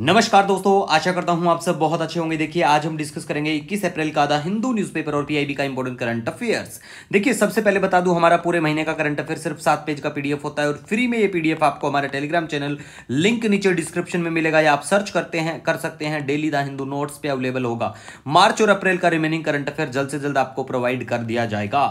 नमस्कार दोस्तों आशा करता हूं आप सब बहुत अच्छे होंगे देखिए आज हम डिस्कस करेंगे 21 अप्रैल का द हिंदू न्यूज़पेपर और पीआईबी का इंपॉर्टेंट करंट अफेयर्स देखिए सबसे पहले बता दूं हमारा पूरे महीने का करंट अफेयर सिर्फ सात पेज का पीडीएफ होता है और फ्री में ये पीडीएफ आपको हमारे टेलीग्राम चैनल लिंक नीचे डिस्क्रिप्शन में मिलेगा या आप सर्च करते हैं कर सकते हैं डेली द हिंदू नोट्स पे अवेलेबल होगा मार्च और अप्रैल का रिमेनिंग करंट अफेयर जल्द से जल्द आपको प्रोवाइड कर दिया जाएगा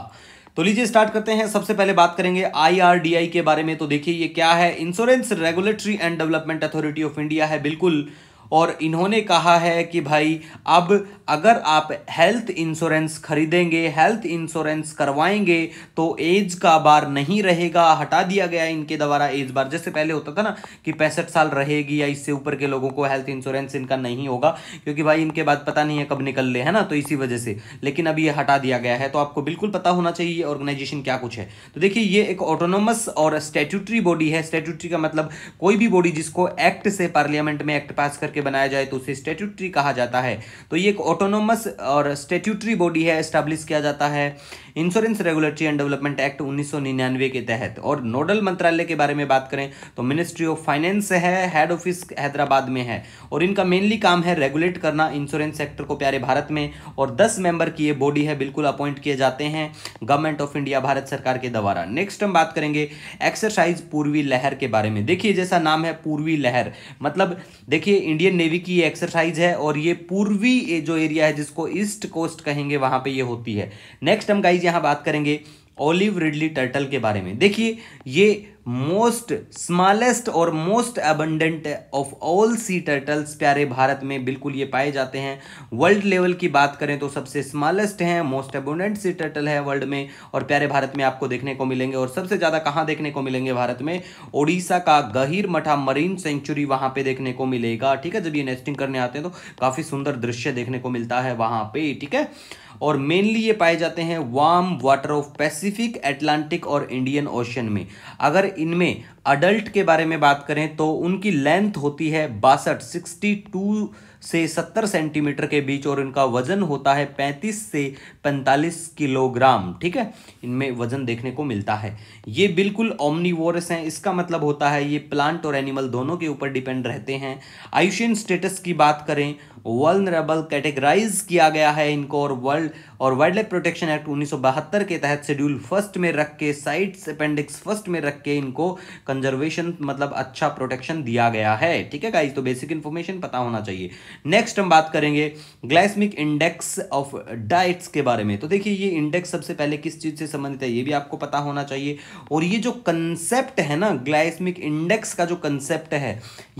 तो लीजिए स्टार्ट करते हैं सबसे पहले बात करेंगे आईआरडीआई के बारे में तो देखिए ये क्या है insurance regulatory and development authority of India है बिल्कुल और इन्होंने कहा है कि भाई अब अगर आप हेल्थ इंश्योरेंस खरीदेंगे हेल्थ इंश्योरेंस करवाएंगे तो एज का बार नहीं रहेगा हटा दिया गया इनके द्वारा एज बार जैसे पहले होता था ना कि पैंसठ साल रहेगी या इससे ऊपर के लोगों को हेल्थ इंश्योरेंस इनका नहीं होगा क्योंकि भाई इनके बाद पता नहीं है कब निकल ले है ना तो इसी वजह से लेकिन अब ये हटा दिया गया है तो आपको बिल्कुल पता होना चाहिए ऑर्गेनाइजेशन क्या कुछ है तो देखिए ये एक ऑटोनोमस और स्टेट्यूटरी बॉडी है स्टेट्यूटरी का मतलब कोई भी बॉडी जिसको एक्ट से पार्लियामेंट में एक्ट पास करके बनाया जाए तो उसे स्टेट्यूटरी कहा जाता है तो ये एक ऑटोनोमस और स्टेट्यूटरी बॉडी है स्टैब्लिश किया जाता है insurance regulatory and development act 1999 के तहत और नोडल मंत्रालय के बारे में बात करें तो मिनिस्ट्री ऑफ फाइनेंस है हेड ऑफिस हैदराबाद में है और इनका मेनली काम है रेगुलेट करना इंश्योरेंस सेक्टर को प्यारे भारत में और 10 मेंबर की ये बॉडी है बिल्कुल अपॉइंट किए जाते हैं गवर्नमेंट ऑफ इंडिया भारत सरकार के द्वारा नेक्स्ट हम बात करेंगे एक्सरसाइज पूर्वी लहर के बारे में देखिए जैसा नाम है पूर्वी लहर मतलब देखिए इंडिया इंडियन नेवी की ये एक्सरसाइज है और ये पूर्वी जो एरिया है जिसको ईस्ट कोस्ट कहेंगे वहां पे ये होती है नेक्स्ट हम गाइज यहां बात करेंगे ओलिव रिडली टर्टल के बारे में देखिए ये मोस्ट स्मॉलेस्ट और most abundant of all sea turtles प्यारे भारत में बिल्कुल ये पाए जाते हैं वर्ल्ड लेवल की बात करें तो सबसे स्मॉलेस्ट हैं मोस्ट अबंडेंट सी टर्टल है वर्ल्ड में और प्यारे भारत में आपको देखने को मिलेंगे और सबसे ज़्यादा कहाँ देखने को मिलेंगे भारत में उड़ीसा का गहिर मठा मरीन सेंचुरी वहाँ पर देखने को मिलेगा ठीक है जब ये नेस्टिंग करने आते हैं तो काफ़ी सुंदर दृश्य देखने को मिलता है वहाँ पर ठीक है और मेनली ये पाए जाते हैं warm water of Pacific Atlantic और इंडियन ओशन में अगर इनमें अडल्ट के बारे में बात करें तो उनकी लेंथ होती है बासठ सिक्सटी टू से सत्तर सेंटीमीटर के बीच और इनका वजन होता है पैंतीस से पैंतालीस किलोग्राम ठीक है इनमें वजन देखने को मिलता है ये बिल्कुल ओमनीवोरस हैं इसका मतलब होता है ये प्लांट और एनिमल दोनों के ऊपर डिपेंड रहते हैं आयुषियन स्टेटस की बात करें वर्लनरेबल कैटेगराइज किया गया है इनको और वर्ल्ड और वाइल्ड लाइफ प्रोटेक्शन एक्ट उन्नीस के तहत शेड्यूल फर्स्ट में रख के साइट्स अपेंडिक्स फर्स्ट में रख के इनको कंजर्वेशन मतलब अच्छा प्रोटेक्शन दिया गया है ठीक है गाइज तो बेसिक इन्फॉर्मेशन पता होना चाहिए नेक्स्ट हम बात करेंगे ग्लाइसमिक इंडेक्स ऑफ डाइट्स के बारे में तो देखिए ये इंडेक्स सबसे पहले किस चीज़ से संबंधित है ये भी आपको पता होना चाहिए और ये जो कंसेप्ट है ना ग्लाइसमिक इंडेक्स का जो कंसेप्ट है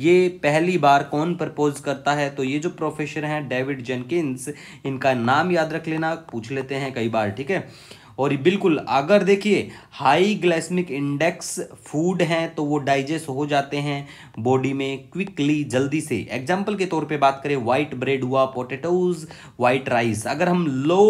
ये पहली बार कौन प्रपोज करता है तो ये जो प्रोफेसर हैं डेविड जेनकिस इनका नाम याद रख लेना पूछ लेते हैं कई बार ठीक है और ये बिल्कुल अगर देखिए हाई ग्लाइसमिक इंडेक्स फूड हैं तो वो डाइजेस्ट हो जाते हैं बॉडी में क्विकली जल्दी से एग्जाम्पल के तौर पे बात करें वाइट ब्रेड हुआ पोटेटोज वाइट राइस अगर हम लो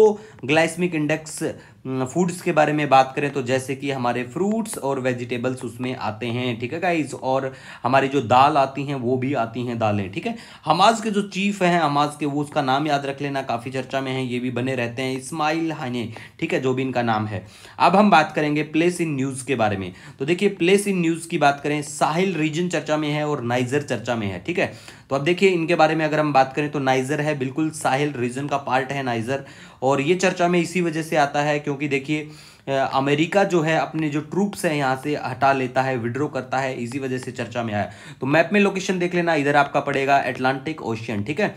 ग्लाइसमिक इंडेक्स फूड्स के बारे में बात करें तो जैसे कि हमारे फ्रूट्स और वेजिटेबल्स उसमें आते हैं ठीक है गाइज और हमारी जो दाल आती हैं वो भी आती हैं दालें ठीक है हमाज के जो चीफ हैं हमाज के वो उसका नाम याद रख लेना काफ़ी चर्चा में है ये भी बने रहते हैं इस्माइल हाने ठीक है जो भी इनका नाम है अब हम बात करेंगे प्लेस इन न्यूज़ के बारे में तो देखिए प्लेस इन न्यूज़ की बात करें साहिल रीजन चर्चा में है और नाइजर चर्चा में है ठीक है तो अब देखिए इनके बारे में अगर हम बात करें तो नाइजर है बिल्कुल साहिल रीजन का पार्ट है नाइजर और ये चर्चा में इसी वजह से आता है क्योंकि देखिए अमेरिका जो है अपने जो ट्रूप्स हैं यहाँ से हटा लेता है विड्रो करता है इसी वजह से चर्चा में आया तो मैप में लोकेशन देख लेना इधर आपका पड़ेगा एटलांटिक ओशियन ठीक है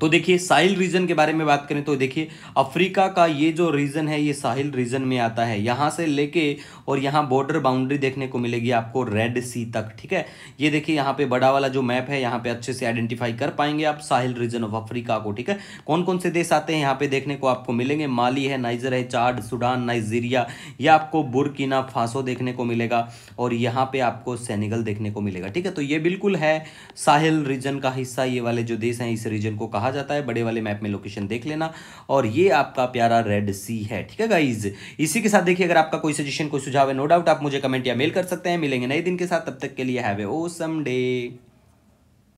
तो देखिए साहिल रीजन के बारे में बात करें तो देखिए अफ्रीका का ये जो रीजन है ये साहिल रीजन में आता है यहाँ से लेके और यहाँ बॉर्डर बाउंड्री देखने को मिलेगी आपको रेड सी तक ठीक है ये देखिए यहाँ पे बड़ा वाला जो मैप है यहाँ पे अच्छे से आइडेंटिफाई कर पाएंगे आप साहिल रीजन ऑफ अफ्रीका को ठीक है कौन कौन से देश आते हैं यहाँ पे देखने को आपको मिलेंगे माली है नाइजर है चार्ड सूडान नाइजीरिया या आपको बुरकिना फांसो देखने को मिलेगा और यहाँ पे आपको सैनिगल देखने को मिलेगा ठीक है तो ये बिल्कुल है साहिल रीजन का हिस्सा ये वाले जो देश हैं इस रीजन को कहा कहा जाता है बड़े वाले मैप में लोकेशन देख लेना और ये आपका प्यारा रेड सी है ठीक है गाइज इसी के साथ देखिए अगर आपका कोई सजेशन कोई सुझाव है नो डाउट आप मुझे कमेंट या मेल कर सकते हैं मिलेंगे नए दिन के साथ तब तक के लिए हैवे ओ ओसम डे